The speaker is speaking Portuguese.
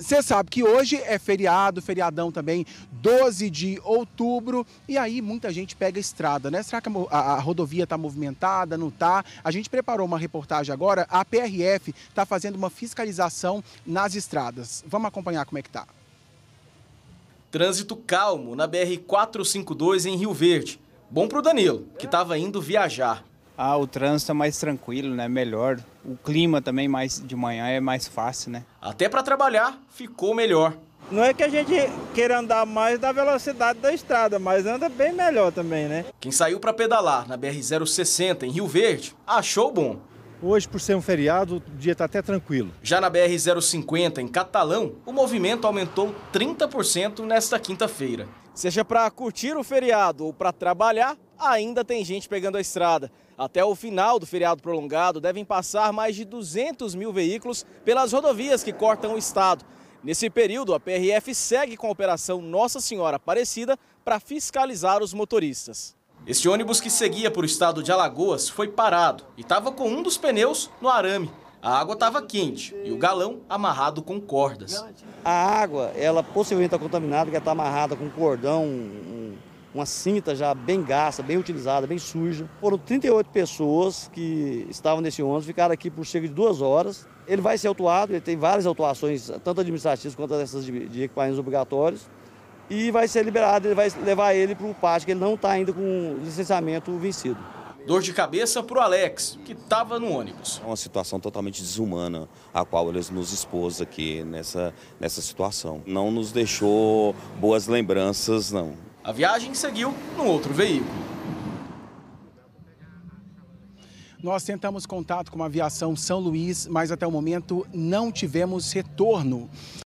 Você sabe que hoje é feriado, feriadão também, 12 de outubro, e aí muita gente pega a estrada, né? Será que a, a, a rodovia está movimentada, não está? A gente preparou uma reportagem agora, a PRF está fazendo uma fiscalização nas estradas. Vamos acompanhar como é que está. Trânsito calmo na BR-452 em Rio Verde. Bom para o Danilo, que estava indo viajar. Ah, o trânsito é mais tranquilo, né? Melhor. O clima também mais de manhã é mais fácil, né? Até para trabalhar ficou melhor. Não é que a gente queira andar mais da velocidade da estrada, mas anda bem melhor também, né? Quem saiu para pedalar na BR-060 em Rio Verde achou bom. Hoje, por ser um feriado, o dia está até tranquilo. Já na BR-050, em Catalão, o movimento aumentou 30% nesta quinta-feira. Seja para curtir o feriado ou para trabalhar, ainda tem gente pegando a estrada. Até o final do feriado prolongado, devem passar mais de 200 mil veículos pelas rodovias que cortam o estado. Nesse período, a PRF segue com a operação Nossa Senhora Aparecida para fiscalizar os motoristas. Este ônibus que seguia por o estado de Alagoas foi parado e estava com um dos pneus no arame. A água estava quente e o galão amarrado com cordas. A água, ela possivelmente está contaminada, porque está amarrada com cordão, uma cinta já bem gasta, bem utilizada, bem suja. Foram 38 pessoas que estavam nesse ônibus, ficaram aqui por cerca de duas horas. Ele vai ser autuado, ele tem várias autuações, tanto administrativas quanto essas de, de equipamentos obrigatórios, e vai ser liberado, ele vai levar ele para o pátio, que ele não está ainda com licenciamento vencido. Dor de cabeça para o Alex, que estava no ônibus. É uma situação totalmente desumana a qual eles nos expôs aqui nessa, nessa situação. Não nos deixou boas lembranças, não. A viagem seguiu num outro veículo. Nós tentamos contato com a aviação São Luís, mas até o momento não tivemos retorno.